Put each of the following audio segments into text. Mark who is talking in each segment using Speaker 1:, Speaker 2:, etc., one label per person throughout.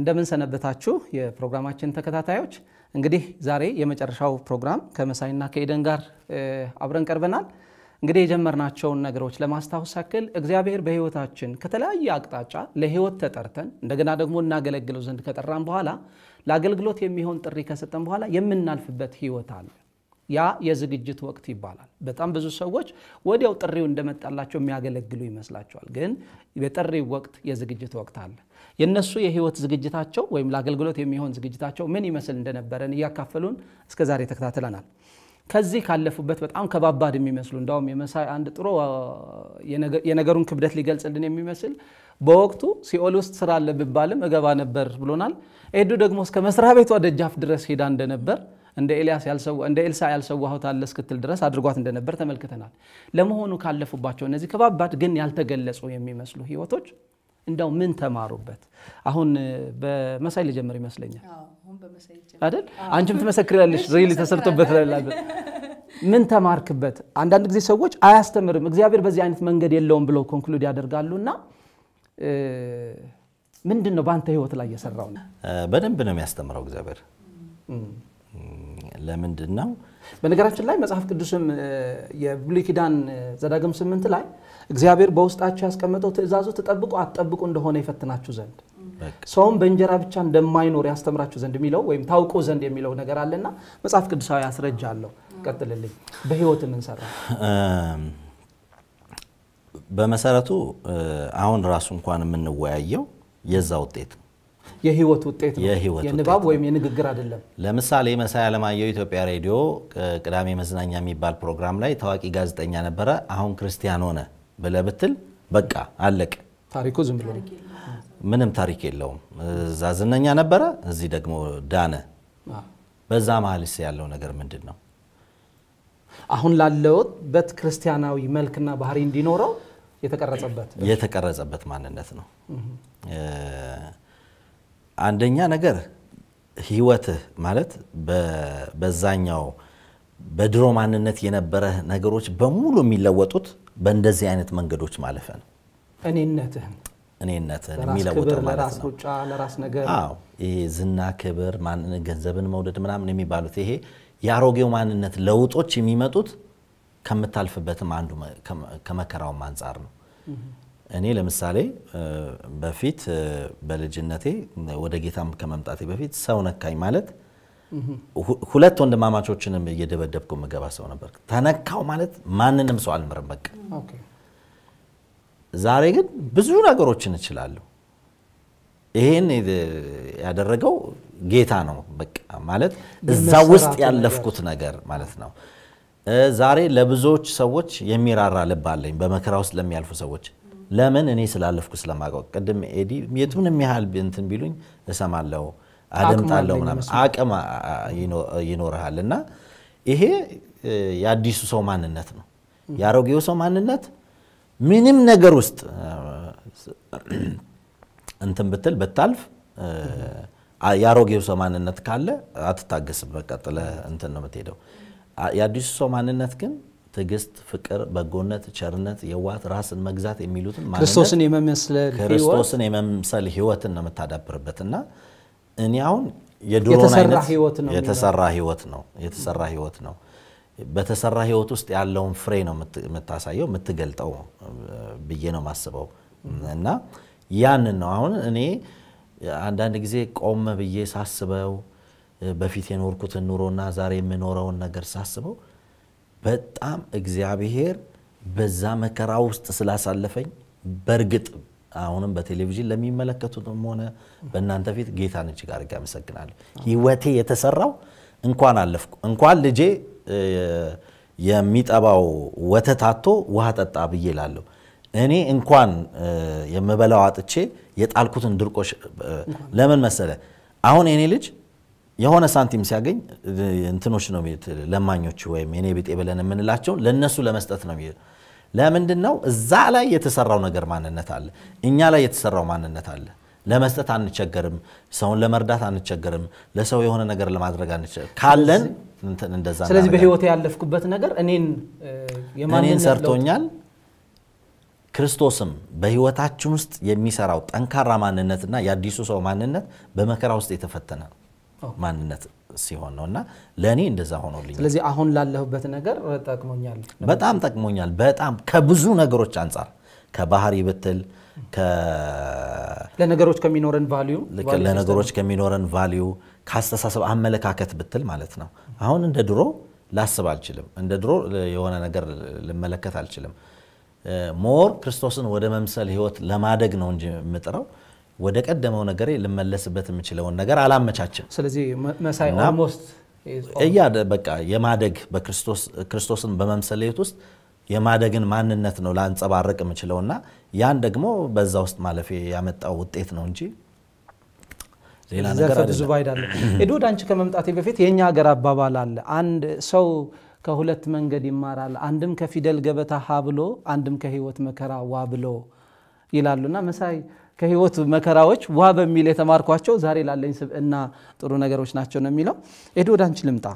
Speaker 1: እንደምን ሰነበታችሁ የፕሮግራማችን ተከታታዮች። እንግዲህ ዛሬ የመጨረሻው ፕሮግራም ከመሳይና ከኤደን ጋር አብረን ቀርበናል። እንግዲህ የጀመርናቸውን ነገሮች ለማስታወስ ያክል እግዚአብሔር በሕይወታችን ከተለያየ አቅጣጫ ለሕይወት ተጠርተን እንደገና ደግሞ እናገለግለው ዘንድ ከጠራን በኋላ ለአገልግሎት የሚሆን ጥሪ ከሰጠን በኋላ የምናልፍበት ሕይወት አለ። ያ የዝግጅት ወቅት ይባላል። በጣም ብዙ ሰዎች ወዲያው ጥሪው እንደመጣላቸው የሚያገለግሉ ይመስላቸዋል። ግን የጥሪው ወቅት የዝግጅት ወቅት አለ። የእነሱ የህይወት ዝግጅታቸው ወይም ለአገልግሎት የሚሆን ዝግጅታቸው ምን ይመስል እንደነበረን እያካፈሉን እስከ ዛሬ ተከታትለናል። ከዚህ ካለፉበት በጣም ከባባድ የሚመስሉ እንዳውም የመሳይ አንድ ጥሩ የነገሩን ክብደት ሊገልጽልን የሚመስል በወቅቱ ሲኦል ውስጥ ስራ አለ ብባልም እገባ ነበር ብሎናል። ኤዱ ደግሞ እስከ መስሪያ ቤቷ ደጃፍ ድረስ ሄዳ እንደነበር እንደ ኤልያስ እንደ ኤልሳ ያልሰዋሁት አለ እስክትል ድረስ አድርጓት እንደነበር ተመልክተናል። ለመሆኑ ካለፉባቸው እነዚህ ከባባድ ግን ያልተገለጹ የሚመስሉ ህይወቶች እንደው ምን ተማሩበት? አሁን በመሳይ ልጀምር ይመስለኛል አይደል? አንቺም ትመሰክሪያለሽ። ሪል ተሰርቶበት ላለበት ምን ተማርክበት? አንዳንድ ጊዜ ሰዎች አያስተምርም፣ እግዚአብሔር በዚህ አይነት መንገድ የለውም ብለው ኮንክሉድ ያደርጋሉና ምንድን ነው በአንተ ህይወት ላይ የሰራው?
Speaker 2: በደንብ ነው የሚያስተምረው እግዚአብሔር ለምንድን ነው?
Speaker 1: በነገራችን ላይ መጽሐፍ ቅዱስም የብሉይ ኪዳን ዘዳግም ስምንት ላይ እግዚአብሔር በውስጣችሁ ያስቀመጠው ትእዛዙ ትጠብቁ አትጠብቁ እንደሆነ ይፈትናችሁ ዘንድ ሰውም በእንጀራ ብቻ እንደማይኖር ያስተምራችሁ ዘንድ የሚለው ወይም ታውቁ ዘንድ የሚለው ነገር አለና መጽሐፍ ቅዱሳዊ አስረጃ አለው። ቀጥልልኝ። በህይወት የምንሰራ
Speaker 2: በመሰረቱ አሁን ራሱ እንኳን የምንወያየው የዛ ውጤት
Speaker 1: የህይወት ውጤት ነው። የንባብ ወይም የንግግር አይደለም።
Speaker 2: ለምሳሌ መሳይ አለማየሁ ኢትዮጵያ ሬዲዮ ቅዳሜ መዝናኛ የሚባል ፕሮግራም ላይ ታዋቂ ጋዜጠኛ ነበረ፣ አሁን ክርስቲያን ሆነ ብለህ ብትል በቃ አለቅ። ታሪኩ ዝም ብሎ ምንም ታሪክ የለውም። እዛ ዝነኛ ነበረ፣ እዚህ ደግሞ ዳነ። በዛ መሀልስ ያለው ነገር ምንድን ነው? አሁን
Speaker 1: ላለውበት ክርስቲያናዊ መልክና ባህሪ እንዲኖረው የተቀረጸበት
Speaker 2: የተቀረጸበት ማንነት ነው። አንደኛ ነገር ህይወትህ ማለት በዛኛው በድሮ ማንነት የነበረ ነገሮች በሙሉ የሚለወጡት በእንደዚህ አይነት መንገዶች ማለፈ ነው።
Speaker 1: እኔነትህን
Speaker 2: እኔነትህን የሚለውጠው ማለት ነው። ለራስ ነገር ይሄ ዝና፣ ክብር፣ ገንዘብን መውደድ ምናምን የሚባሉት ይሄ የአሮጌው ማንነት ለውጦች የሚመጡት ከምታልፍበትም አንዱ ከመከራውም አንጻር ነው። እኔ ለምሳሌ በፊት በልጅነቴ ወደ ጌታም ከመምጣቴ በፊት ሰው ነካኝ ማለት ሁለት ወንድማማቾችንም እየደበደብኩ የምገባ ሰው ነበር። ተነካው ማለት ማንንም ሰው አልምርም። በቃ ዛሬ ግን ብዙ ነገሮችን እችላለሁ። ይሄን ያደረገው ጌታ ነው። በቃ ማለት እዛ ውስጥ ያለፍኩት ነገር ማለት ነው። ዛሬ ለብዙዎች ሰዎች የሚራራ ልብ አለኝ፣ በመከራ ውስጥ ለሚያልፉ ሰዎች ለምን እኔ ስላለፍኩ ስለማውቀው ቅድም ኤዲ የቱንም ያህል እንትን ቢሉኝ እሰማለሁ፣ አደምጣለሁ ምናምን አቅም ይኖርሃል እና ይሄ የአዲሱ ሰው ማንነት ነው። የአሮጌው ሰው ማንነት ምንም ነገር ውስጥ እንትን ብትል ብታልፍ የአሮጌው ሰው ማንነት ካለ አትታገስም። በቀጥለ እንትን ነው የምትሄደው። የአዲሱ ሰው ማንነት ግን ትዕግስት፣ ፍቅር፣ በጎነት፣ ቸርነት፣ የዋት ራስን መግዛት የሚሉትን ክርስቶስን
Speaker 1: የመመስል ክርስቶስን
Speaker 2: የመምሰል ህይወትን ነው የምታዳብርበት እና እኔ አሁን የድሮን የተሰራ ህይወት ነው የተሰራ ህይወት ነው በተሰራ ህይወት ውስጥ ያለውን ፍሬ ነው የምታሳየው የምትገልጠው ብዬ ነው የማስበው እና ያንን ነው አሁን እኔ አንዳንድ ጊዜ ቆመ ብዬ ሳስበው በፊት የኖርኩትን ኑሮና ዛሬ የምኖረውን ነገር ሳስበው በጣም እግዚአብሔር በዛ መከራ ውስጥ ስላሳለፈኝ በእርግጥ አሁንም በቴሌቪዥን ለሚመለከቱትም ሆነ በእናንተ ፊት ጌታን እጅግ አድርጌ አመሰግናለሁ። ህይወቴ የተሰራው እንኳን አለፍኩ እንኳን ልጄ የሚጠባው ወተት አቶ ውሃ ጠጣ ብዬ ላለሁ እኔ እንኳን የምበላው አጥቼ የጣልኩትን ድርቆሽ ለምን መሰለ አሁን የኔ ልጅ የሆነ ሳንቲም ሲያገኝ እንትኖች ነው የሚሄድ ለማኞች ወይም የኔ ቢጤ ብለን የምንላቸው ለእነሱ ለመስጠት ነው የሚሄድ። ለምንድን ነው እዛ ላይ የተሰራው ነገር ማንነት አለ፣ እኛ ላይ የተሰራው ማንነት አለ። ለመስጠት አንቸገርም፣ ሰውን ለመርዳት አንቸገርም፣ ለሰው የሆነ ነገር ለማድረግ አንቸገርም። ካለን እንደዛ ስለዚህ በህይወት
Speaker 1: ያለፍኩበት ነገር እኔን እኔን ሰርቶኛል።
Speaker 2: ክርስቶስም በህይወታችን ውስጥ የሚሰራው ጠንካራ ማንነትና የአዲሱ ሰው ማንነት በመከራ ውስጥ የተፈተነ ነው። ማንነት ሲሆን ነው እና ለእኔ እንደዛ ሆኖልኝ
Speaker 1: ስለዚህ አሁን ላለሁበት ነገር ጠቅሞኛል
Speaker 2: በጣም ጠቅሞኛል በጣም ከብዙ ነገሮች አንጻር ከባህሪ ብትል ለነገሮች ከሚኖረን ቫሊዩ ለነገሮች ከሚኖረን ቫሊዩ ከአስተሳሰብ አመለካከት ብትል ማለት ነው አሁን እንደ ድሮ ላስብ አልችልም እንደ ድሮ የሆነ ነገር ልመለከት አልችልም ሞር ክርስቶስን ወደ መምሰል ህይወት ለማደግ ነው እንጂ የምጥረው ወደ ቀደመው ነገር ልመለስበት የምችለውን ነገር አላመቻችም። ስለዚህ መሳይ ኦልሞስት እያ በቃ የማደግ በክርስቶስን በመምሰል ውስጥ የማደግን ማንነት ነው ላንጸባረቅ እና ያን ደግሞ በዛ ውስጥ ማለፌ ያመጣው ውጤት ነው እንጂ ሌላ ነገር ብዙ ኤድወድ
Speaker 1: አንቺ ከመምጣቴ በፊት የእኛ ሀገር አባባል አለ አንድ ሰው ከሁለት መንገድ ይማራል፣ አንድም ከፊደል ገበታ ሀ ብሎ፣ አንድም ከህይወት መከራ ዋ ብሎ ይላሉና መሳይ ከህይወት መከራዎች ውሃ በሚል የተማርኳቸው ዛሬ ላለኝ ስብዕና ጥሩ ነገሮች ናቸው ነው የሚለው። ኤዶ ወደ አንቺ ልምጣ።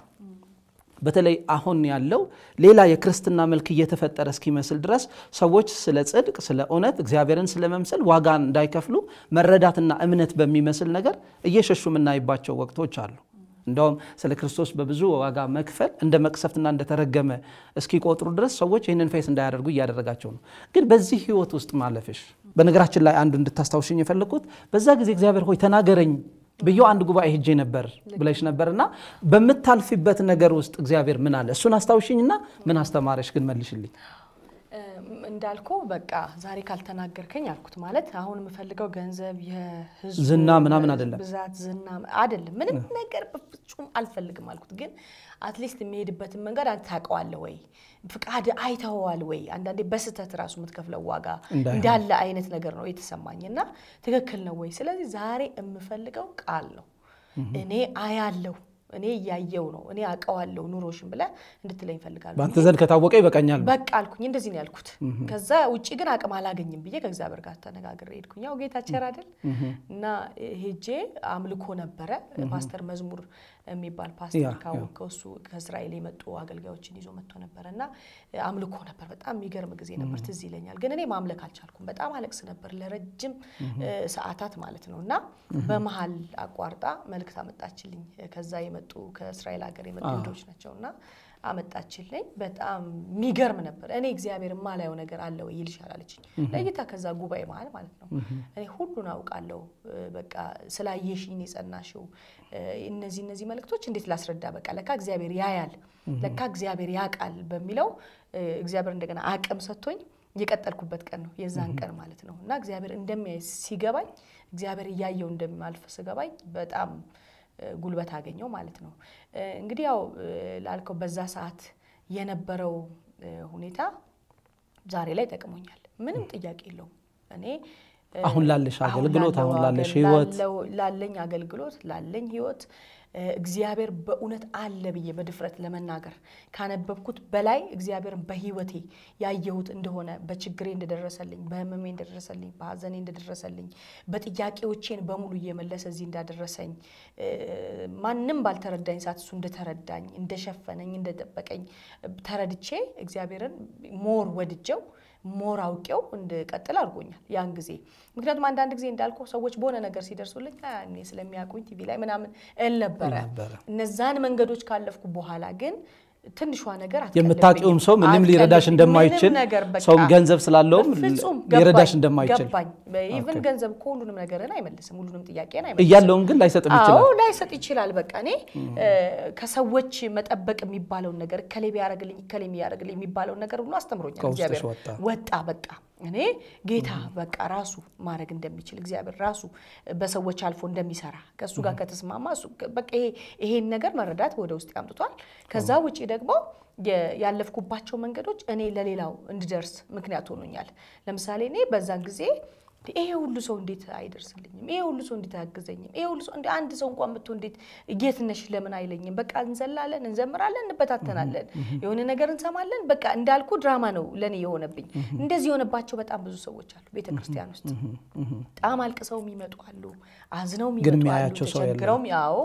Speaker 1: በተለይ አሁን ያለው ሌላ የክርስትና መልክ እየተፈጠረ እስኪመስል ድረስ ሰዎች ስለ ጽድቅ፣ ስለ እውነት፣ እግዚአብሔርን ስለ መምሰል ዋጋ እንዳይከፍሉ መረዳትና እምነት በሚመስል ነገር እየሸሹ የምናይባቸው ወቅቶች አሉ። እንደውም ስለ ክርስቶስ በብዙ ዋጋ መክፈል እንደ መቅሰፍትና እንደተረገመ እስኪቆጥሩ ድረስ ሰዎች ይህንን ፌስ እንዳያደርጉ እያደረጋቸው ነው። ግን በዚህ ህይወት ውስጥ ማለፍሽ በነገራችን ላይ አንዱ እንድታስታውሽኝ የፈለግኩት በዛ ጊዜ እግዚአብሔር ሆይ ተናገረኝ ብዬ አንድ ጉባኤ ሄጄ ነበር ብለሽ ነበር እና በምታልፊበት ነገር ውስጥ እግዚአብሔር ምን አለ እሱን አስታውሽኝና ምን አስተማረሽ ግን መልሽልኝ
Speaker 3: እንዳልኩ በቃ ዛሬ ካልተናገርከኝ አልኩት ማለት አሁን የምፈልገው ገንዘብ የህዝብ ዝና ምናምን አይደለም ብዛት ዝና አይደለም ምንም ነገር በፍጹም አልፈልግም አልኩት ግን አትሊስት የሚሄድበትን መንገድ አንተ ታውቀዋለህ ወይ? ፍቃድ አይተኸዋል ወይ? አንዳንዴ በስህተት ራሱ የምትከፍለው ዋጋ እንዳለ አይነት ነገር ነው የተሰማኝ እና ትክክል ነው ወይ? ስለዚህ ዛሬ የምፈልገው ቃል ነው። እኔ አያለሁ እኔ እያየው ነው እኔ አውቀዋለሁ ኑሮሽን ብለ እንድትለኝ እፈልጋለሁ። በአንተ
Speaker 1: ዘንድ ከታወቀ ይበቃኛል። በቃ
Speaker 3: አልኩኝ። እንደዚህ ነው ያልኩት። ከዛ ውጭ ግን አቅም አላገኝም ብዬ ከእግዚአብሔር ጋር ተነጋግሬ ሄድኩኝ። ያው ጌታ ቸር አይደል እና ሄጄ አምልኮ ነበረ። ፓስተር መዝሙር የሚባል ፓስተር ካወቀው እሱ ከእስራኤል የመጡ አገልጋዮችን ይዞ መጥቶ ነበር እና አምልኮ ነበር። በጣም የሚገርም ጊዜ ነበር፣ ትዝ ይለኛል። ግን እኔ ማምለክ አልቻልኩም። በጣም አለቅስ ነበር ለረጅም ሰዓታት ማለት ነው። እና በመሀል አቋርጣ መልእክት አመጣችልኝ። ከዛ የመጡ ከእስራኤል ሀገር የመጡ ልጆች ናቸው እና አመጣችልኝ። በጣም የሚገርም ነበር። እኔ እግዚአብሔር የማላየው ነገር አለ ወይ ይልሻል አለችኝ። ለይታ ከዛ ጉባኤ መሀል ማለት ነው። እኔ ሁሉን አውቃለሁ፣ በቃ ስላየሽኝ የጸናሽው እነዚህ እነዚህ መልእክቶች እንዴት ላስረዳ፣ በቃ ለካ እግዚአብሔር ያያል፣ ለካ እግዚአብሔር ያውቃል በሚለው እግዚአብሔር እንደገና አቅም ሰጥቶኝ የቀጠልኩበት ቀን ነው የዛን ቀን ማለት ነው። እና እግዚአብሔር እንደሚያይ ሲገባኝ፣ እግዚአብሔር እያየው እንደሚያልፍ ሲገባኝ በጣም ጉልበት አገኘው ማለት ነው። እንግዲህ ያው ላልከው በዛ ሰዓት የነበረው ሁኔታ ዛሬ ላይ ጠቅሞኛል፣ ምንም ጥያቄ የለውም። እኔ አሁን ላለሽ አገልግሎት አሁን ላለሽ ህይወት ላለኝ አገልግሎት ላለኝ ህይወት እግዚአብሔር በእውነት አለ ብዬ በድፍረት ለመናገር ካነበብኩት በላይ እግዚአብሔርን በህይወቴ ያየሁት እንደሆነ በችግሬ እንደደረሰልኝ፣ በህመሜ እንደደረሰልኝ፣ በሀዘኔ እንደደረሰልኝ፣ በጥያቄዎቼን በሙሉ እየመለሰ እዚህ እንዳደረሰኝ ማንም ባልተረዳኝ ሰዓት እሱ እንደተረዳኝ፣ እንደሸፈነኝ፣ እንደጠበቀኝ ተረድቼ እግዚአብሔርን ሞር ወድጀው ሞር አውቄው እንድቀጥል አድርጎኛል ያን ጊዜ። ምክንያቱም አንዳንድ ጊዜ እንዳልኩ ሰዎች በሆነ ነገር ሲደርሱልኝ ስለሚያውቁኝ ቲቪ ላይ ምናምን ነበረ። እነዛን መንገዶች ካለፍኩ በኋላ ግን ትንሿ ነገር የምታውቂውም ሰው ምንም ሊረዳሽ እንደማይችል ሰውም ገንዘብ ስላለውም ሊረዳሽ እንደማይችል ኢቭን ገንዘብ እኮ ሁሉንም ነገርን አይመልስም፣ ሁሉንም ጥያቄን አይመልስም። እያለውም
Speaker 1: ግን ላይሰጥ ይችላል፣ አዎ
Speaker 3: ላይሰጥ ይችላል። በቃ እኔ ከሰዎች መጠበቅ የሚባለውን ነገር እከሌ ቢያደርግልኝ እከሌ የሚያደርግልኝ የሚባለውን ነገር ሁሉ አስተምሮኛል። እግዚአብሔር። ወጣ በቃ እኔ ጌታ በቃ ራሱ ማድረግ እንደሚችል እግዚአብሔር ራሱ በሰዎች አልፎ እንደሚሰራ ከእሱ ጋር ከተስማማ በቃ ይሄን ነገር መረዳት ወደ ውስጥ ያምጥቷል። ከዛ ውጪ ደግሞ ያለፍኩባቸው መንገዶች እኔ ለሌላው እንድደርስ ምክንያት ሆኖኛል። ለምሳሌ እኔ በዛን ጊዜ ይሄ ሁሉ ሰው እንዴት አይደርስልኝም? ይሄ ሁሉ ሰው እንዴት አያግዘኝም? ይሄ ሁሉ ሰው አንድ ሰው እንኳን መጥቶ እንዴት ጌት ነሽ ለምን አይለኝም? በቃ እንዘላለን፣ እንዘምራለን፣ እንበታተናለን፣ የሆነ ነገር እንሰማለን። በቃ እንዳልኩ ድራማ ነው ለኔ የሆነብኝ። እንደዚህ የሆነባቸው በጣም ብዙ ሰዎች አሉ ቤተ ክርስቲያን ውስጥ በጣም አልቅሰው የሚመጡ አሉ፣ አዝነው የሚመጡ አሉ፣ ተቸግረው ያው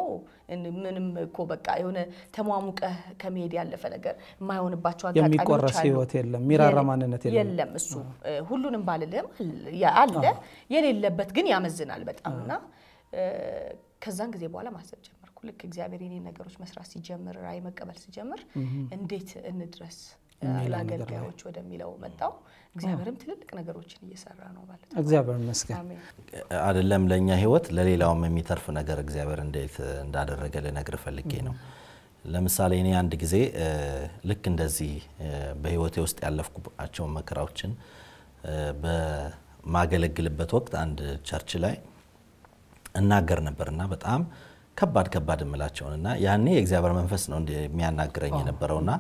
Speaker 3: ምንም እኮ በቃ የሆነ ተሟሙቀ ከመሄድ ያለፈ ነገር የማይሆንባቸው አጋጣሚዎች ህይወት የለም፣ ሚራራ ማንነት የለም። እሱ ሁሉንም ባልልም አለ፣ የሌለበት ግን ያመዝናል በጣም እና ከዛን ጊዜ በኋላ ማሰብ ጀመርኩ። ልክ እግዚአብሔር የኔ ነገሮች መስራት ሲጀምር፣ ራዕይ መቀበል ሲጀምር እንዴት እንድረስ ለአገልጋዮች ወደሚለው መጣው። እግዚአብሔርም ትልልቅ ነገሮችን እየሰራ ነው ማለት ነው። እግዚአብሔር
Speaker 1: ይመስገን።
Speaker 2: አይደለም ለእኛ ህይወት ለሌላውም የሚተርፍ ነገር እግዚአብሔር እንዴት እንዳደረገ ልነግር ፈልጌ ነው። ለምሳሌ እኔ አንድ ጊዜ ልክ እንደዚህ በህይወቴ ውስጥ ያለፍኩባቸውን መከራዎችን በማገለግልበት ወቅት አንድ ቸርች ላይ እናገር ነበርና በጣም ከባድ ከባድ እና ያኔ የእግዚአብሔር መንፈስ ነው የሚያናግረኝ የነበረውና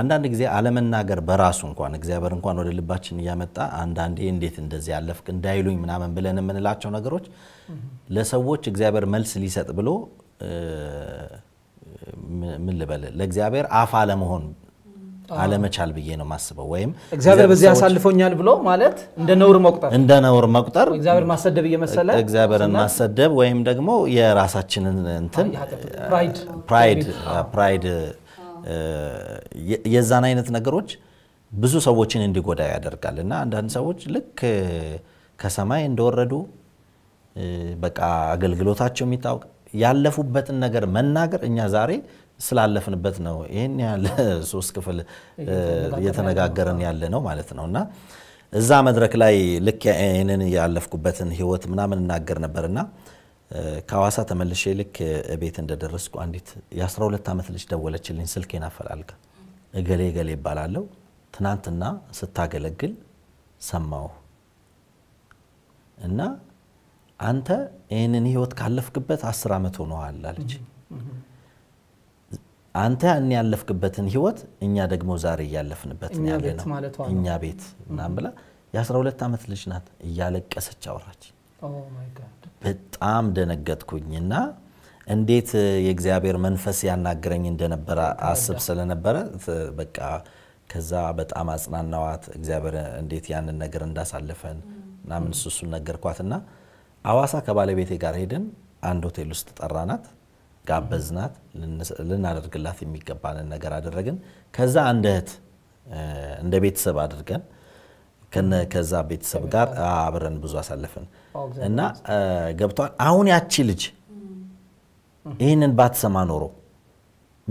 Speaker 2: አንዳንድ ጊዜ አለመናገር በራሱ እንኳን እግዚአብሔር እንኳን ወደ ልባችን እያመጣ አንዳንዴ እንዴት እንደዚህ ያለፍክ እንዳይሉኝ ምናምን ብለን የምንላቸው ነገሮች ለሰዎች እግዚአብሔር መልስ ሊሰጥ ብሎ ምን ልበል ለእግዚአብሔር አፍ አለመሆን አለመቻል ብዬ ነው ማስበው ወይም እግዚአብሔር በዚህ
Speaker 1: አሳልፎኛል ብሎ ማለት እንደ ነውር መቁጠር
Speaker 2: እንደ ነውር መቁጠር እግዚአብሔር ማሰደብ እየመሰለ እግዚአብሔርን ማሰደብ ወይም ደግሞ የራሳችንን እንትን ፕራይድ የዛን አይነት ነገሮች ብዙ ሰዎችን እንዲጎዳ ያደርጋል እና አንዳንድ ሰዎች ልክ ከሰማይ እንደወረዱ በቃ አገልግሎታቸው የሚታወቅ ያለፉበትን ነገር መናገር እኛ ዛሬ ስላለፍንበት ነው ይህን ያለ ሶስት ክፍል እየተነጋገርን ያለ ነው ማለት ነው እና እዛ መድረክ ላይ ልክ ይህንን ያለፍኩበትን ህይወት ምናምን እናገር ነበርና ከሐዋሳ ተመልሼ ልክ ቤት እንደደረስኩ አንዲት የ12 ዓመት ልጅ ደወለችልኝ። ስልኬን አፈላልጋ እገሌ እገሌ ይባላለሁ ትናንትና ስታገለግል ሰማሁ እና አንተ ይህንን ህይወት ካለፍክበት አስር ዓመት ሆነዋል አለች። አንተ ያን ያለፍክበትን ህይወት እኛ ደግሞ ዛሬ እያለፍንበት ያለ ነው እኛ ቤት ምናምን ብላ የ12 ዓመት ልጅ ናት እያለቀሰች አውራች። Oh በጣም ደነገጥኩኝና እንዴት የእግዚአብሔር መንፈስ ያናግረኝ እንደነበረ አስብ ስለነበረ በቃ ከዛ በጣም አጽናናዋት። እግዚአብሔር እንዴት ያንን ነገር እንዳሳለፈን ምናምን እሱን ነገርኳትና አዋሳ ከባለቤቴ ጋር ሄደን አንድ ሆቴል ውስጥ ጠራናት፣ ጋበዝናት፣ ልናደርግላት የሚገባንን ነገር አደረግን። ከዛ አንድ እህት እንደ ቤተሰብ አድርገን ከዛ ቤተሰብ ጋር አብረን ብዙ አሳለፍን። እና ገብቷል አሁን ያቺ ልጅ ይህንን ባትሰማ ኖሮ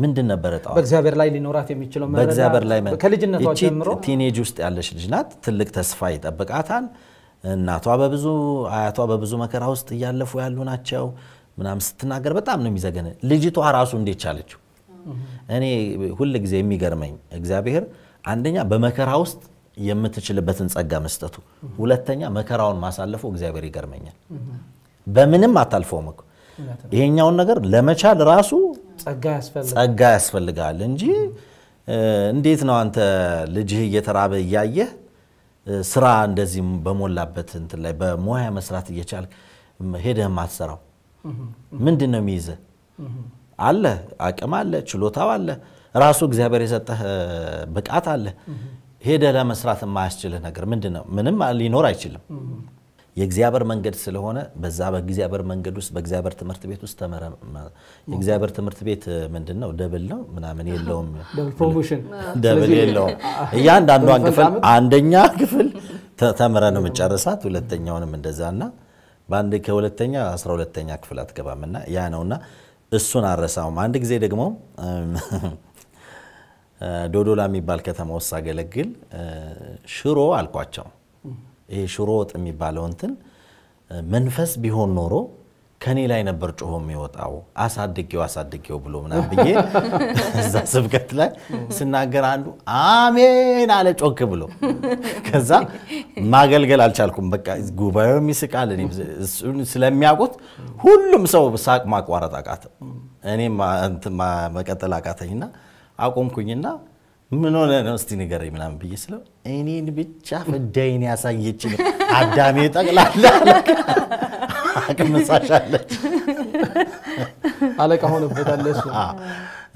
Speaker 2: ምንድን ነበረ ጠዋት
Speaker 1: በእግዚአብሔር ላይ ሊኖራት የሚችለው በእግዚአብሔር ላይ ከልጅነቷ ጀምሮ
Speaker 2: ቲኔጅ ውስጥ ያለች ልጅ ናት። ትልቅ ተስፋ ይጠብቃታል። እናቷ በብዙ አያቷ በብዙ መከራ ውስጥ እያለፉ ያሉ ናቸው ምናምን ስትናገር በጣም ነው የሚዘገነ። ልጅቷ ራሱ እንዴት ቻለችው? እኔ ሁል ጊዜ የሚገርመኝ እግዚአብሔር አንደኛ በመከራ ውስጥ የምትችልበትን ጸጋ መስጠቱ፣ ሁለተኛ መከራውን ማሳለፉ እግዚአብሔር ይገርመኛል። በምንም አታልፈውም እኮ ይሄኛውን ነገር ለመቻል ራሱ ጸጋ ያስፈልጋል እንጂ እንዴት ነው አንተ ልጅህ እየተራበ እያየህ ስራ እንደዚህ በሞላበት እንትን ላይ በሙያ መስራት እየቻል ሄደህ ማትሰራው ምንድን ነው የሚይዝህ? አለ አቅም አለ ችሎታው አለ ራሱ እግዚአብሔር የሰጠህ ብቃት አለ ሄደ ለመስራት የማያስችልህ ነገር ምንድን ነው? ምንም ሊኖር አይችልም። የእግዚአብሔር መንገድ ስለሆነ በዛ በእግዚአብሔር መንገድ ውስጥ በእግዚአብሔር ትምህርት ቤት ውስጥ ተመረ። የእግዚአብሔር ትምህርት ቤት ምንድን ነው? ደብል ነው ምናምን የለውም፣ ደብል የለውም። እያንዳንዷን ክፍል አንደኛ ክፍል ተምረ ነው የምጨርሳት፣ ሁለተኛውንም እንደዛና በአንድ ከሁለተኛ አስራ ሁለተኛ ክፍል አትገባምና ያ ነውና እሱን አረሳውም። አንድ ጊዜ ደግሞ ዶዶላ የሚባል ከተማ ውስጥ ሳገለግል ሽሮ አልኳቸው። ይሄ ሽሮ ወጥ የሚባለው እንትን መንፈስ ቢሆን ኖሮ ከኔ ላይ ነበር ጮሆ የሚወጣው አሳድጌው አሳድጌው ብሎ ምናምን ብዬ እዛ ስብከት ላይ ስናገር አንዱ አሜን አለ ጮክ ብሎ። ከዛ ማገልገል አልቻልኩም። በቃ ጉባኤውም ይስቃል። ስለሚያውቁት ሁሉም ሰው ሳቅ ማቋረጥ አቃተው፣ እኔም መቀጠል አቃተኝና አቆምኩኝና ምን ሆነ ነው እስቲ ንገረኝ ምናምን ብዬ ስለው እኔን ብቻ ፍዳይን ያሳየችኝ አዳሜ ጠቅላላ
Speaker 1: አቅምሳሻለች
Speaker 2: አለቃ ሆነበታል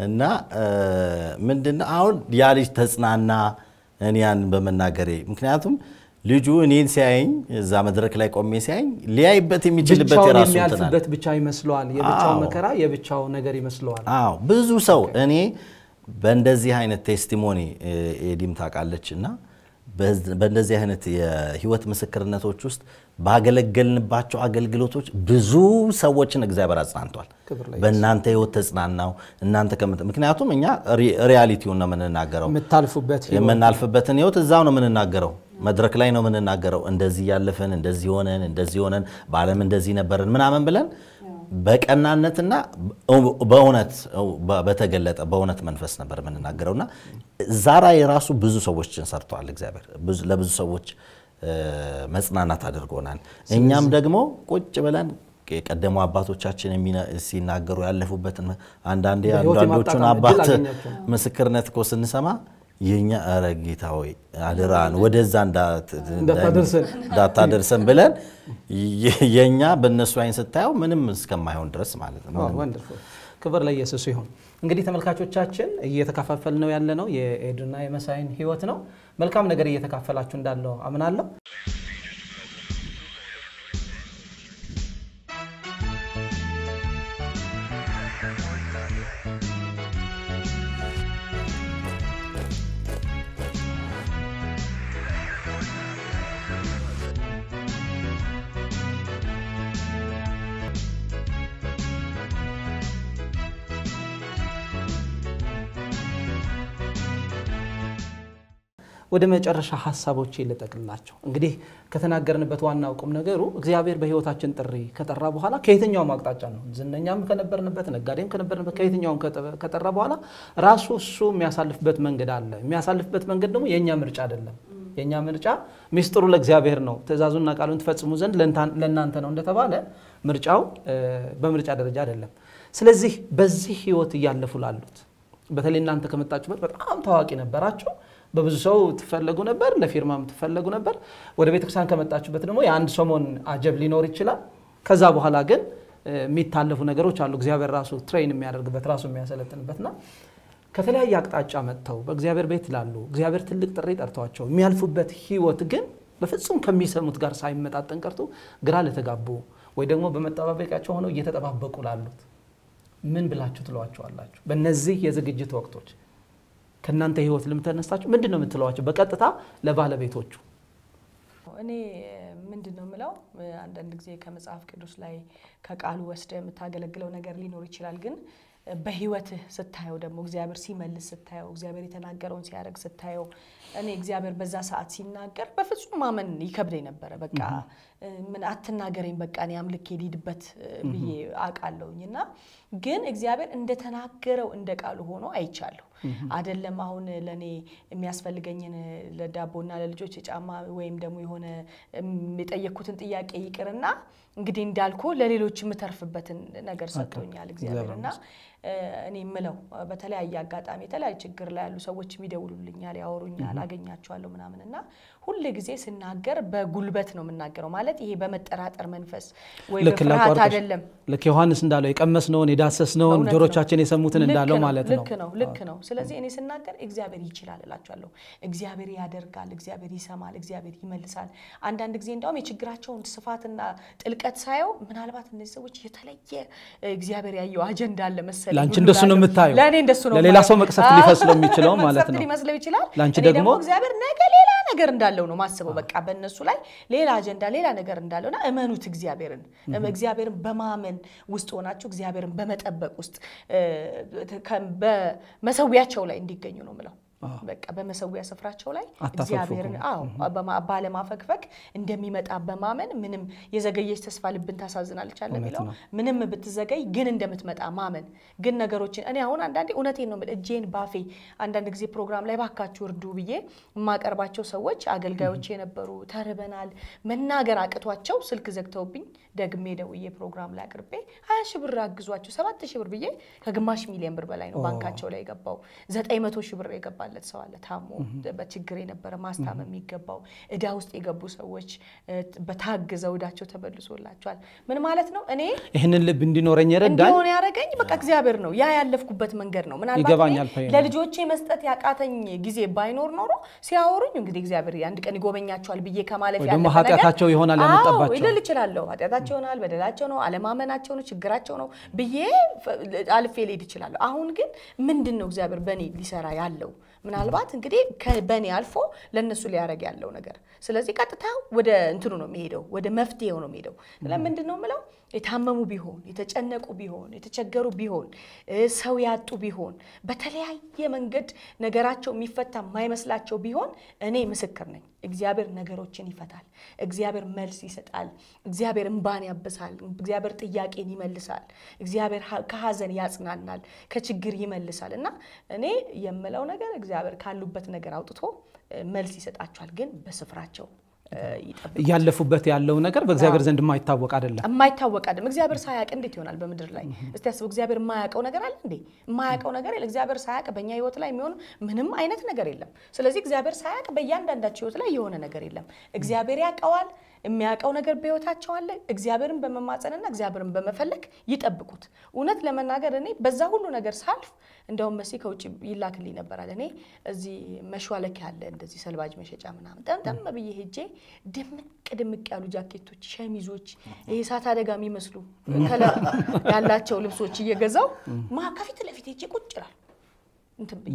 Speaker 2: እና ምንድን አሁን ያ ልጅ ተጽናና እኒያን በመናገሬ ምክንያቱም ልጁ እኔን ሲያይኝ እዛ መድረክ ላይ ቆሜ ሲያይኝ ሊያይበት የሚችልበት የራሱ
Speaker 1: ብቻ ይመስለዋል። የብቻው መከራ የብቻው ነገር
Speaker 2: ይመስለዋል። ብዙ ሰው እኔ በእንደዚህ አይነት ቴስቲሞኒ ኤዲም ታውቃለች እና በእንደዚህ አይነት የህይወት ምስክርነቶች ውስጥ ባገለገልንባቸው አገልግሎቶች ብዙ ሰዎችን እግዚአብሔር አጽናንቷል። በእናንተ ህይወት ተጽናናው እናንተ ከምት ምክንያቱም እኛ ሪያሊቲውን ነው የምንናገረው፣ የምናልፍበትን ህይወት እዛው ነው የምንናገረው፣ መድረክ ላይ ነው የምንናገረው። እንደዚህ ያለፍን፣ እንደዚህ ሆነን፣ እንደዚህ ሆነን፣ በዓለም እንደዚህ ነበርን ምናምን ብለን በቀናነትና በእውነት በተገለጠ በእውነት መንፈስ ነበር የምንናገረውና ዛራ የራሱ ብዙ ሰዎችን ሰርተዋል። እግዚአብሔር ለብዙ ሰዎች መጽናናት አድርጎናል። እኛም ደግሞ ቁጭ ብለን የቀደሙ አባቶቻችን ሲናገሩ ያለፉበትን አንዳንዴ አንዳንዶቹን አባት ምስክርነት እኮ ስንሰማ የኛ አረ ጌታ ሆይ አደራህን ወደዛ እንዳታደርሰን ብለን የኛ በእነሱ አይን ስታየው ምንም እስከማይሆን ድረስ ማለት ነው።
Speaker 1: ክብር ለኢየሱስ ይሁን። እንግዲህ ተመልካቾቻችን እየተካፋፈል ነው ያለ ነው የኤድና የመሳይን ህይወት ነው። መልካም ነገር እየተካፈላችሁ እንዳለው አምናለሁ። ወደ መጨረሻ ሀሳቦች ልጠቅላቸው። እንግዲህ ከተናገርንበት ዋና ቁም ነገሩ እግዚአብሔር በሕይወታችን ጥሪ ከጠራ በኋላ ከየትኛውም አቅጣጫ ነው፣ ዝነኛም ከነበርንበት፣ ነጋዴም ከነበርንበት፣ ከየትኛውም ከጠራ በኋላ ራሱ እሱ የሚያሳልፍበት መንገድ አለ። የሚያሳልፍበት መንገድ ደግሞ የእኛ ምርጫ አይደለም። የእኛ ምርጫ ሚስጥሩ ለእግዚአብሔር ነው። ትእዛዙና ቃሉን ትፈጽሙ ዘንድ ለእናንተ ነው እንደተባለ ምርጫው በምርጫ ደረጃ አይደለም። ስለዚህ በዚህ ሕይወት እያለፉ ላሉት በተለይ እናንተ ከመጣችሁበት በጣም ታዋቂ ነበራቸው በብዙ ሰው ትፈለጉ ነበር፣ ለፊርማም ትፈለጉ ነበር። ወደ ቤተክርስቲያን ከመጣችሁበት ደግሞ የአንድ ሰሞን አጀብ ሊኖር ይችላል። ከዛ በኋላ ግን የሚታለፉ ነገሮች አሉ። እግዚአብሔር ራሱ ትሬን የሚያደርግበት ራሱ የሚያሰለጥንበትና ከተለያየ አቅጣጫ መጥተው በእግዚአብሔር ቤት ላሉ እግዚአብሔር ትልቅ ጥሪ ጠርተዋቸው የሚያልፉበት ህይወት ግን በፍጹም ከሚሰሙት ጋር ሳይመጣጠን ቀርቶ ግራ ለተጋቡ ወይ ደግሞ በመጠባበቂያቸው ሆነው እየተጠባበቁ ላሉት ምን ብላችሁ ትሏቸዋላችሁ? በእነዚህ የዝግጅት ወቅቶች ከእናንተ ህይወት ልምተነሳችሁ ምንድን ነው የምትለዋቸው? በቀጥታ ለባለቤቶቹ
Speaker 3: እኔ ምንድን ነው የምለው፣ አንዳንድ ጊዜ ከመጽሐፍ ቅዱስ ላይ ከቃሉ ወስደ የምታገለግለው ነገር ሊኖር ይችላል። ግን በህይወትህ ስታየው ደግሞ እግዚአብሔር ሲመልስ ስታየው፣ እግዚአብሔር የተናገረውን ሲያደርግ ስታየው፣ እኔ እግዚአብሔር በዛ ሰዓት ሲናገር በፍጹም ማመን ይከብደኝ ነበረ። በቃ ምን አትናገረኝ በቃ እኔ አምልኬ ሊድበት ብዬ አውቃለሁኝ። እና ግን እግዚአብሔር እንደተናገረው እንደ ቃሉ ሆኖ አይቻለሁ። አደለም አሁን ለእኔ የሚያስፈልገኝን ለዳቦና ለልጆች ጫማ ወይም ደግሞ የሆነ የጠየኩትን ጥያቄ ይቅርና እንግዲህ እንዳልኩ ለሌሎች የምተርፍበትን ነገር ሰጥቶኛል እግዚአብሔር እና እኔ የምለው በተለያየ አጋጣሚ የተለያዩ ችግር ላይ ያሉ ሰዎች የሚደውሉልኛል፣ ያወሩኛል፣ አገኛቸዋለሁ ምናምን እና ሁል ጊዜ ስናገር በጉልበት ነው የምናገረው። ማለት ይሄ በመጠራጠር መንፈስ ወይ በፍርሃት አይደለም።
Speaker 1: ልክ ዮሐንስ እንዳለው የቀመስነውን የዳሰስነውን ጆሮቻችን የሰሙትን እንዳለው ማለት ነው። ልክ ነው፣ ልክ ነው።
Speaker 3: ስለዚህ እኔ ስናገር እግዚአብሔር ይችላል እላቸዋለሁ። እግዚአብሔር ያደርጋል፣ እግዚአብሔር ይሰማል፣ እግዚአብሔር ይመልሳል። አንዳንድ ጊዜ እንዲያውም የችግራቸውን ስፋትና ጥልቀት ሳየው ምናልባት እነዚህ ሰዎች የተለየ እግዚአብሔር ያየው አጀንዳ አለ መሰለኝ ለአንቺ እንደሱ ነው የምታየው። ለእኔ እንደሱ ነው። ለሌላ ሰው መቅሰፍት ሊፈስለው የሚችለው ማለት ነው ሊመስለው ይችላል። ለአንቺ ደግሞ እግዚአብሔር ነገ ሌላ ነገር እንዳለው ነው ማስበው። በቃ በእነሱ ላይ ሌላ አጀንዳ፣ ሌላ ነገር እንዳለውና እመኑት። እግዚአብሔርን እግዚአብሔርን በማመን ውስጥ ሆናችሁ እግዚአብሔርን በመጠበቅ ውስጥ በመሰዊያቸው ላይ እንዲገኙ ነው ምለው። በቃ በመሰዊያ ስፍራቸው ላይ እግዚአብሔርን ባለማፈግፈግ እንደሚመጣ በማመን ምንም የዘገየች ተስፋ ልብን ታሳዝናለች አለ የሚለው ምንም ብትዘገይ ግን እንደምትመጣ ማመን ግን ነገሮችን እኔ አሁን አንዳንዴ እውነቴን ነው እጄን ባፌ አንዳንድ ጊዜ ፕሮግራም ላይ ባካችሁ እርዱ ብዬ የማቀርባቸው ሰዎች አገልጋዮች የነበሩ ተርበናል መናገር አቅቷቸው ስልክ ዘግተውብኝ ደግሜ ደውዬ ፕሮግራም ላይ አቅርቤ ሀያ ሺህ ብር አግዟቸው ሰባት ሺህ ብር ብዬ ከግማሽ ሚሊዮን ብር በላይ ነው ባንካቸው ላይ የገባው። ዘጠኝ መቶ ሺህ ብር የገባለት ሰው አለ ታሞ በችግር የነበረ ማስታመም የሚገባው እዳ ውስጥ የገቡ ሰዎች በታግዘው እዳቸው ተመልሶላቸዋል። ምን ማለት ነው? እኔ
Speaker 1: ይህንን ልብ እንዲኖረኝ ረዳኝ እንዲሆን
Speaker 3: ያደረገኝ በቃ እግዚአብሔር ነው። ያ ያለፍኩበት መንገድ ነው። ምናልባት ለልጆቼ መስጠት ያቃተኝ ጊዜ ባይኖር ኖሮ ሲያወሩኝ እንግዲህ እግዚአብሔር አንድ ቀን ይጎበኛቸዋል ብዬ ከማለፍ ያለ ነገር ኃጢአታቸው ይሆናል ያመጣባቸው ይልል ይችላለሁ ኃጢአታቸው ጥፋታቸው ይሆናል፣ በደላቸው ነው፣ አለማመናቸው ነው፣ ችግራቸው ነው ብዬ አልፌ ልሄድ እችላለሁ። አሁን ግን ምንድን ነው እግዚአብሔር በእኔ ሊሰራ ያለው? ምናልባት እንግዲህ በእኔ አልፎ ለእነሱ ሊያደርግ ያለው ነገር። ስለዚህ ቀጥታ ወደ እንትኑ ነው የሚሄደው፣ ወደ መፍትሄው ነው የሚሄደው። ስለምንድን ነው የምለው የታመሙ ቢሆን የተጨነቁ ቢሆን የተቸገሩ ቢሆን ሰው ያጡ ቢሆን በተለያየ መንገድ ነገራቸው የሚፈታ የማይመስላቸው ቢሆን እኔ ምስክር ነኝ። እግዚአብሔር ነገሮችን ይፈታል። እግዚአብሔር መልስ ይሰጣል። እግዚአብሔር እምባን ያብሳል። እግዚአብሔር ጥያቄን ይመልሳል። እግዚአብሔር ከሀዘን ያጽናናል፣ ከችግር ይመልሳል። እና እኔ የምለው ነገር እግዚአብሔር ካሉበት ነገር አውጥቶ መልስ ይሰጣቸዋል፣ ግን በስፍራቸው
Speaker 1: እያለፉበት ያለው ነገር በእግዚአብሔር ዘንድ የማይታወቅ አይደለም።
Speaker 3: የማይታወቅ አይደለም። እግዚአብሔር ሳያውቅ እንዴት ይሆናል በምድር ላይ? እስቲ ያስቡ። እግዚአብሔር የማያውቀው ነገር አለ እንዴ? የማያውቀው ነገር የለ። እግዚአብሔር ሳያውቅ በእኛ ህይወት ላይ የሚሆን ምንም አይነት ነገር የለም። ስለዚህ እግዚአብሔር ሳያውቅ በእያንዳንዳቸው ህይወት ላይ የሆነ ነገር የለም። እግዚአብሔር ያውቀዋል። የሚያውቀው ነገር በህይወታቸው አለ። እግዚአብሔርን በመማጸንና እግዚአብሔርን በመፈለግ ይጠብቁት። እውነት ለመናገር እኔ በዛ ሁሉ ነገር ሳልፍ እንደውም መሲ ከውጭ ይላክልኝ ነበራል። እኔ እዚህ መሿለኪያ ያለ እንደዚህ ሰልባጅ መሸጫ ምናምን ጠምጠም ብዬ ሄጄ ድምቅ ድምቅ ያሉ ጃኬቶች፣ ሸሚዞች፣ ይሄ እሳት አደጋ የሚመስሉ ያላቸው ልብሶች እየገዛው ማ ከፊት ለፊት ሄጄ ቁጭ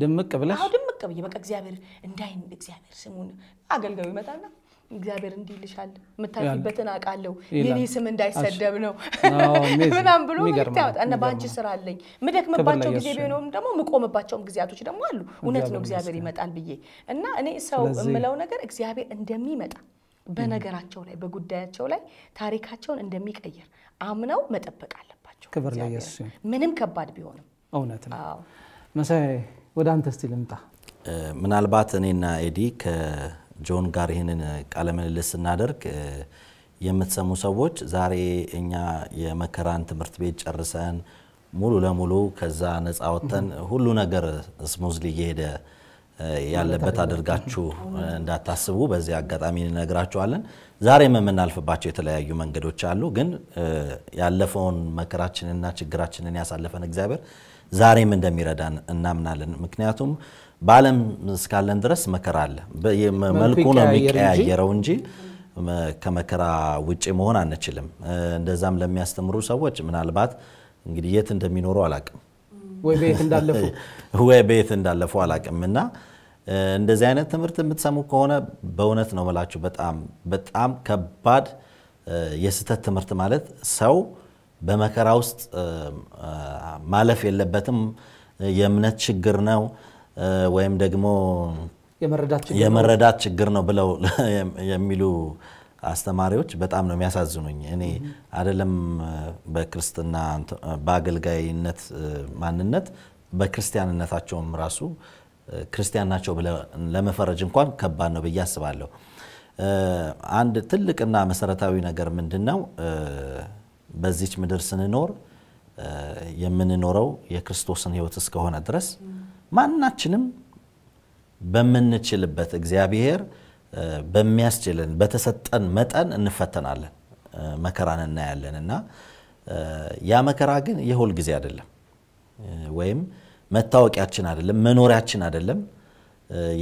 Speaker 3: ድምቅ ብለሽ ድምቅ ብዬ በቃ እግዚአብሔር እንዳይን እግዚአብሔር ስሙን አገልጋዩ ይመጣልና እግዚአብሔር እንዲህ ይልሻል የምታልፊበትን አውቃለሁ የኔ ስም እንዳይሰደብ ነው ምናም ብሎ መልክት ያወጣ እና በአንቺ ስራ አለኝ ምደክምባቸው ጊዜ ቢሆንም ደግሞ ምቆምባቸውም ጊዜያቶች ደግሞ አሉ። እውነት ነው እግዚአብሔር ይመጣል ብዬ እና እኔ ሰው የምለው ነገር እግዚአብሔር እንደሚመጣ በነገራቸው ላይ በጉዳያቸው ላይ ታሪካቸውን እንደሚቀይር አምነው መጠበቅ
Speaker 1: አለባቸው። ክብር ለኢየሱስ።
Speaker 3: ምንም ከባድ ቢሆንም
Speaker 1: እውነት ነው። መሳይ ወደ አንተ እስቲ ልምጣ።
Speaker 2: ምናልባት እኔና ኤዲ ጆን ጋር ይህንን ቃለምልልስ ስናደርግ የምትሰሙ ሰዎች ዛሬ እኛ የመከራን ትምህርት ቤት ጨርሰን ሙሉ ለሙሉ ከዛ ነፃ ወጥተን ሁሉ ነገር ስሙዝሊ እየሄደ ያለበት አድርጋችሁ እንዳታስቡ በዚህ አጋጣሚ እንነግራችኋለን። ዛሬም የምናልፍባቸው የተለያዩ መንገዶች አሉ። ግን ያለፈውን መከራችንና ችግራችንን ያሳለፈን እግዚአብሔር ዛሬም እንደሚረዳን እናምናለን። ምክንያቱም በዓለም እስካለን ድረስ መከራ አለ። መልኩ ነው የሚቀያየረው እንጂ ከመከራ ውጭ መሆን አንችልም። እንደዛም ለሚያስተምሩ ሰዎች ምናልባት እንግዲህ የት እንደሚኖሩ አላቅም ወይ ቤት እንዳለፉ አላቅም እና እንደዚህ አይነት ትምህርት የምትሰሙ ከሆነ በእውነት ነው ምላችሁ በጣም በጣም ከባድ የስህተት ትምህርት ማለት ሰው በመከራ ውስጥ ማለፍ የለበትም። የእምነት ችግር ነው ወይም ደግሞ የመረዳት ችግር ነው ብለው የሚሉ አስተማሪዎች በጣም ነው የሚያሳዝኑኝ። እኔ አይደለም በክርስትና በአገልጋይነት ማንነት በክርስቲያንነታቸውም ራሱ ክርስቲያን ናቸው ለመፈረጅ እንኳን ከባድ ነው ብዬ አስባለሁ። አንድ ትልቅና መሰረታዊ ነገር ምንድን ነው? በዚች ምድር ስንኖር የምንኖረው የክርስቶስን ህይወት እስከሆነ ድረስ ማናችንም በምንችልበት እግዚአብሔር በሚያስችልን በተሰጠን መጠን እንፈተናለን፣ መከራን እናያለን እና ያ መከራ ግን የሁል ጊዜ አይደለም፣ ወይም መታወቂያችን አይደለም፣ መኖሪያችን አይደለም፣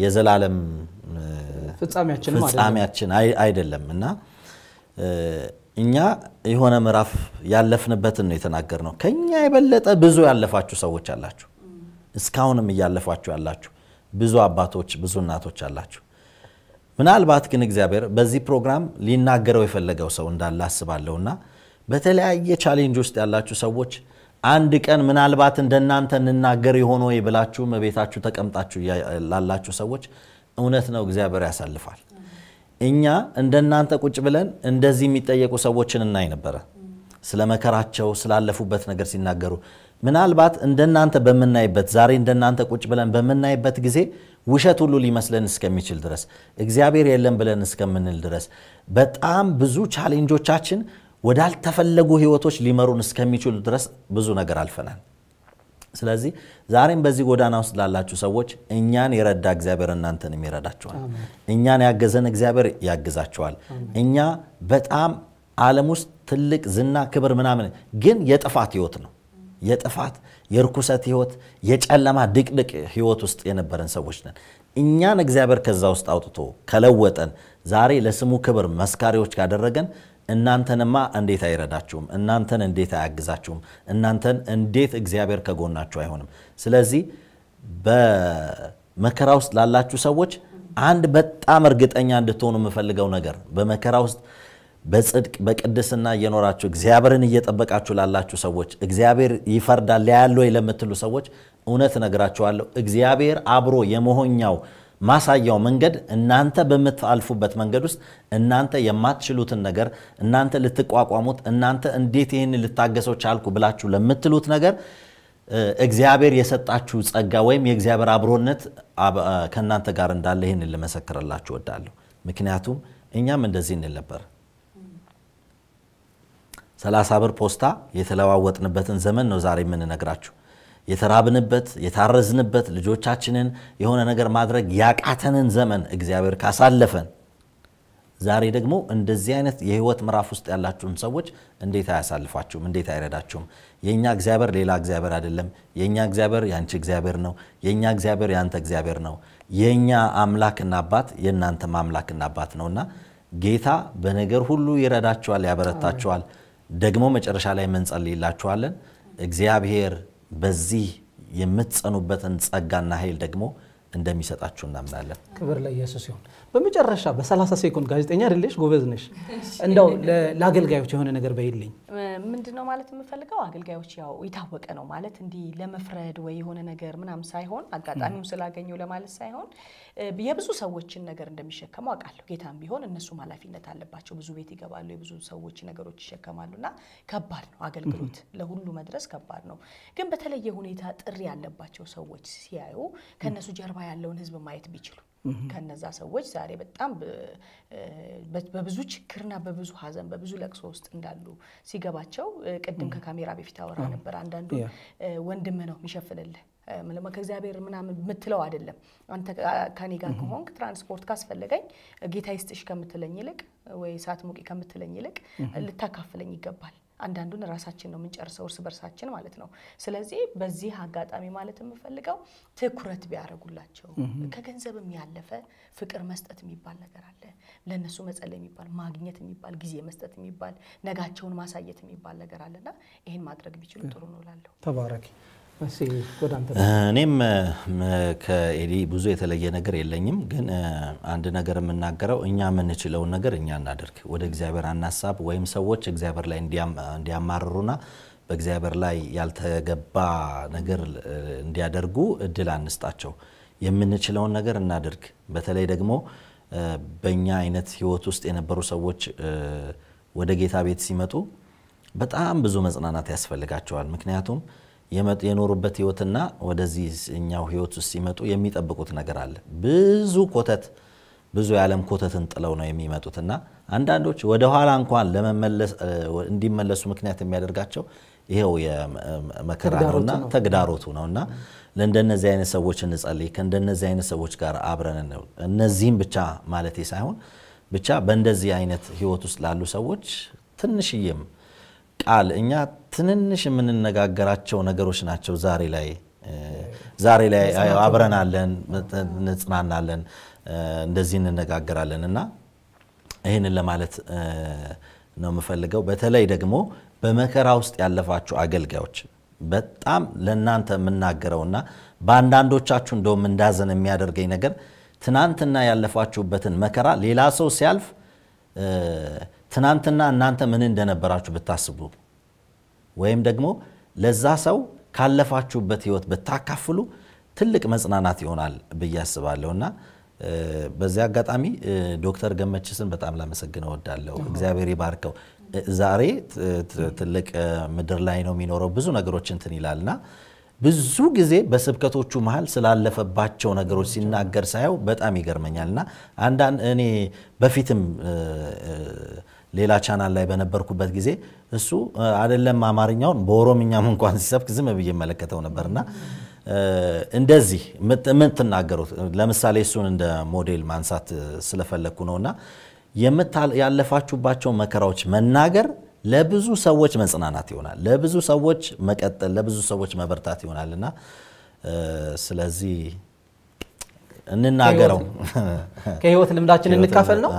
Speaker 2: የዘላለም ፍጻሜያችን አይደለም እና እኛ የሆነ ምዕራፍ ያለፍንበትን ነው የተናገር ነው። ከኛ የበለጠ ብዙ ያለፋችሁ ሰዎች አላችሁ። እስካሁንም እያለፏችሁ ያላችሁ ብዙ አባቶች፣ ብዙ እናቶች አላችሁ። ምናልባት ግን እግዚአብሔር በዚህ ፕሮግራም ሊናገረው የፈለገው ሰው እንዳለ አስባለሁና በተለያየ ቻሌንጅ ውስጥ ያላችሁ ሰዎች አንድ ቀን ምናልባት እንደናንተ እንናገር የሆነ ወይ ብላችሁ ቤታችሁ ተቀምጣችሁ ላላችሁ ሰዎች እውነት ነው፣ እግዚአብሔር ያሳልፋል። እኛ እንደናንተ ቁጭ ብለን እንደዚህ የሚጠየቁ ሰዎችን እናይ ነበረ። ስለ መከራቸው ስላለፉበት ነገር ሲናገሩ ምናልባት እንደናንተ በምናይበት ዛሬ እንደናንተ ቁጭ ብለን በምናይበት ጊዜ ውሸት ሁሉ ሊመስለን እስከሚችል ድረስ እግዚአብሔር የለም ብለን እስከምንል ድረስ በጣም ብዙ ቻሌንጆቻችን ወዳልተፈለጉ ህይወቶች ሊመሩን እስከሚችሉ ድረስ ብዙ ነገር አልፈናል። ስለዚህ ዛሬም በዚህ ጎዳና ውስጥ ላላችሁ ሰዎች እኛን የረዳ እግዚአብሔር እናንተንም ይረዳችኋል። እኛን ያገዘን እግዚአብሔር ያግዛችኋል። እኛ በጣም ዓለም ውስጥ ትልቅ ዝና፣ ክብር ምናምን ግን የጥፋት ህይወት ነው። የጥፋት የርኩሰት ህይወት የጨለማ ድቅድቅ ህይወት ውስጥ የነበረን ሰዎች ነን። እኛን እግዚአብሔር ከዛ ውስጥ አውጥቶ ከለወጠን ዛሬ ለስሙ ክብር መስካሪዎች ካደረገን እናንተንማ እንዴት አይረዳችሁም? እናንተን እንዴት አያግዛችሁም? እናንተን እንዴት እግዚአብሔር ከጎናችሁ አይሆንም? ስለዚህ በመከራ ውስጥ ላላችሁ ሰዎች አንድ በጣም እርግጠኛ እንድትሆኑ የምፈልገው ነገር በመከራ ውስጥ በጽድቅ በቅድስና እየኖራችሁ እግዚአብሔርን እየጠበቃችሁ ላላችሁ ሰዎች እግዚአብሔር ይፈርዳል ያለ ለምትሉ ሰዎች እውነት ነግራችኋለሁ፣ እግዚአብሔር አብሮ የመሆኛው ማሳያው መንገድ እናንተ በምታልፉበት መንገድ ውስጥ እናንተ የማትችሉትን ነገር እናንተ ልትቋቋሙት እናንተ እንዴት ይህን ልታገሰው ቻልኩ ብላችሁ ለምትሉት ነገር እግዚአብሔር የሰጣችሁ ጸጋ ወይም የእግዚአብሔር አብሮነት ከእናንተ ጋር እንዳለ ይህን ልመሰክርላችሁ ወዳለሁ። ምክንያቱም እኛም እንደዚህ እንል ነበር። ሰላሳ ብር ፖስታ የተለዋወጥንበትን ዘመን ነው ዛሬ የምንነግራችሁ። የተራብንበት፣ የታረዝንበት፣ ልጆቻችንን የሆነ ነገር ማድረግ ያቃተንን ዘመን እግዚአብሔር ካሳለፈን ዛሬ ደግሞ እንደዚህ አይነት የህይወት ምዕራፍ ውስጥ ያላችሁን ሰዎች እንዴት አያሳልፋችሁም? እንዴት አይረዳችሁም? የእኛ እግዚአብሔር ሌላ እግዚአብሔር አይደለም። የእኛ እግዚአብሔር የአንቺ እግዚአብሔር ነው። የእኛ እግዚአብሔር የአንተ እግዚአብሔር ነው። የእኛ አምላክና አባት የእናንተም አምላክና አባት ነውና ጌታ በነገር ሁሉ ይረዳችኋል፣ ያበረታችኋል። ደግሞ መጨረሻ ላይ መንጸልይላችኋለን። እግዚአብሔር በዚህ የምትጸኑበትን ጸጋና ኃይል ደግሞ እንደሚሰጣችሁ እናምናለን።
Speaker 1: ክብር ለኢየሱስ ይሁን። በመጨረሻ በሰላሳ ሴኮንድ ጋዜጠኛ አይደለሽ፣ ጎበዝ ነሽ። እንደው ለአገልጋዮች የሆነ ነገር በይልኝ።
Speaker 3: ምንድን ነው ማለት የምፈልገው አገልጋዮች ያው የታወቀ ነው ማለት እንዲህ ለመፍረድ ወይ የሆነ ነገር ምናምን ሳይሆን አጋጣሚውን ስላገኘው ለማለት ሳይሆን የብዙ ሰዎችን ነገር እንደሚሸከሙ አውቃለሁ። ጌታም ቢሆን እነሱም ኃላፊነት አለባቸው። ብዙ ቤት ይገባሉ፣ የብዙ ሰዎች ነገሮች ይሸከማሉ እና ከባድ ነው አገልግሎት ለሁሉ መድረስ ከባድ ነው። ግን በተለየ ሁኔታ ጥሪ ያለባቸው ሰዎች ሲያዩ ከእነሱ ጀርባ ያለውን ህዝብ ማየት ቢችሉ ከነዛ ሰዎች ዛሬ በጣም በብዙ ችግርና በብዙ ሀዘን በብዙ ለቅሶ ውስጥ እንዳሉ ሲገባቸው ቅድም ከካሜራ በፊት አወራ ነበር። አንዳንዱ ወንድም ነው የሚሸፍንልህ ከእግዚአብሔር ምናምን የምትለው አይደለም። አንተ ከኔ ጋር ከሆንክ ትራንስፖርት ካስፈለገኝ ጌታ ይስጥሽ ከምትለኝ ይልቅ ወይ እሳት ሙቂ ከምትለኝ ይልቅ ልታካፍለኝ ይገባል አንዳንዱን ራሳችን ነው የምንጨርሰው እርስ በርሳችን ማለት ነው። ስለዚህ በዚህ አጋጣሚ ማለት የምፈልገው ትኩረት ቢያደርጉላቸው ከገንዘብም ያለፈ ፍቅር መስጠት የሚባል ነገር አለ። ለእነሱ መጸለይ የሚባል ማግኘት የሚባል ጊዜ መስጠት የሚባል ነጋቸውን ማሳየት የሚባል ነገር አለና ይህን ማድረግ ቢችሉ ጥሩ
Speaker 1: ነው እላለሁ። ተባረኪ።
Speaker 2: እኔም ከኤሊ ብዙ የተለየ ነገር የለኝም፣ ግን አንድ ነገር የምናገረው እኛ የምንችለውን ነገር እኛ እናደርግ፣ ወደ እግዚአብሔር አናሳብ፣ ወይም ሰዎች እግዚአብሔር ላይ እንዲያማርሩና በእግዚአብሔር ላይ ያልተገባ ነገር እንዲያደርጉ እድል አንስጣቸው። የምንችለውን ነገር እናደርግ። በተለይ ደግሞ በእኛ አይነት ህይወት ውስጥ የነበሩ ሰዎች ወደ ጌታ ቤት ሲመጡ በጣም ብዙ መጽናናት ያስፈልጋቸዋል። ምክንያቱም የኖሩበት ህይወትና ወደዚህ እኛው ህይወት ውስጥ ሲመጡ የሚጠብቁት ነገር አለ። ብዙ ኮተት ብዙ የዓለም ኮተትን ጥለው ነው የሚመጡትና አንዳንዶች ወደኋላ እንኳን እንዲመለሱ ምክንያት የሚያደርጋቸው ይኸው የመከራ ነውና ተግዳሮቱ ነውና ለእንደነዚህ አይነት ሰዎች እንጸልይ። ከእንደነዚህ አይነት ሰዎች ጋር አብረን ነው። እነዚህም ብቻ ማለቴ ሳይሆን ብቻ በእንደዚህ አይነት ህይወት ውስጥ ላሉ ሰዎች ትንሽዬም ቃል እኛ ትንንሽ የምንነጋገራቸው ነገሮች ናቸው ዛሬ ላይ ዛሬ ላይ አብረናለን፣ እንጽናናለን፣ እንደዚህ እንነጋገራለን እና ይህንን ለማለት ነው የምፈልገው። በተለይ ደግሞ በመከራ ውስጥ ያለፋችሁ አገልጋዮች በጣም ለእናንተ የምናገረውና በአንዳንዶቻችሁ እንደውም እንዳዘን የሚያደርገኝ ነገር ትናንትና ያለፋችሁበትን መከራ ሌላ ሰው ሲያልፍ ትናንትና እናንተ ምን እንደነበራችሁ ብታስቡ ወይም ደግሞ ለዛ ሰው ካለፋችሁበት ህይወት ብታካፍሉ ትልቅ መጽናናት ይሆናል ብዬ አስባለሁ እና በዚህ አጋጣሚ ዶክተር ገመችስን በጣም ላመሰግን እወዳለሁ። እግዚአብሔር ይባርከው። ዛሬ ትልቅ ምድር ላይ ነው የሚኖረው ብዙ ነገሮች እንትን ይላልና ብዙ ጊዜ በስብከቶቹ መሀል ስላለፈባቸው ነገሮች ሲናገር ሳየው በጣም ይገርመኛልና አንዳንድ እኔ በፊትም ሌላ ቻናል ላይ በነበርኩበት ጊዜ እሱ አይደለም አማርኛውን በኦሮምኛም እንኳን ሲሰብክ ዝም ብዬ መለከተው ነበርና እንደዚህ የምትናገሩት ለምሳሌ እሱን እንደ ሞዴል ማንሳት ስለፈለግኩ ነውና ያለፋችሁባቸው መከራዎች መናገር ለብዙ ሰዎች መጽናናት ይሆናል፣ ለብዙ ሰዎች መቀጠል፣ ለብዙ ሰዎች መበርታት ይሆናል እና ስለዚህ እንናገረው ከህይወት ልምዳችን እንካፈል ነው።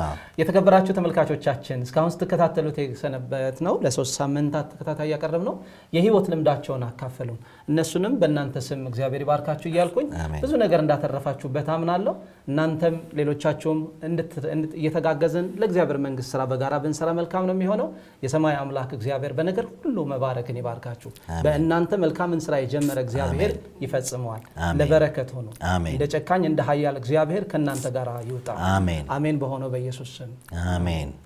Speaker 1: የተከበራችሁ ተመልካቾቻችን እስካሁን ስትከታተሉት የሰነበት ነው። ለሶስት ሳምንታት ተከታታይ ያቀረብ ነው የህይወት ልምዳቸውን አካፈሉን። እነሱንም በእናንተ ስም እግዚአብሔር ይባርካችሁ እያልኩኝ ብዙ ነገር እንዳተረፋችሁበት አምናለሁ። እናንተም ሌሎቻችሁም እየተጋገዝን ለእግዚአብሔር መንግስት ስራ በጋራ ብንሰራ መልካም ነው የሚሆነው። የሰማይ አምላክ እግዚአብሔር በነገር ሁሉ መባረክን ይባርካችሁ። በእናንተ መልካምን ስራ የጀመረ እግዚአብሔር ይፈጽመዋል። ለበረከት ሆኖ እንደ ጨካኝ እንደ ሀያል እግዚአብሔር ከእናንተ ጋር ይውጣ። አሜን በሆነው በኢየሱስ ስም Amen. Amen.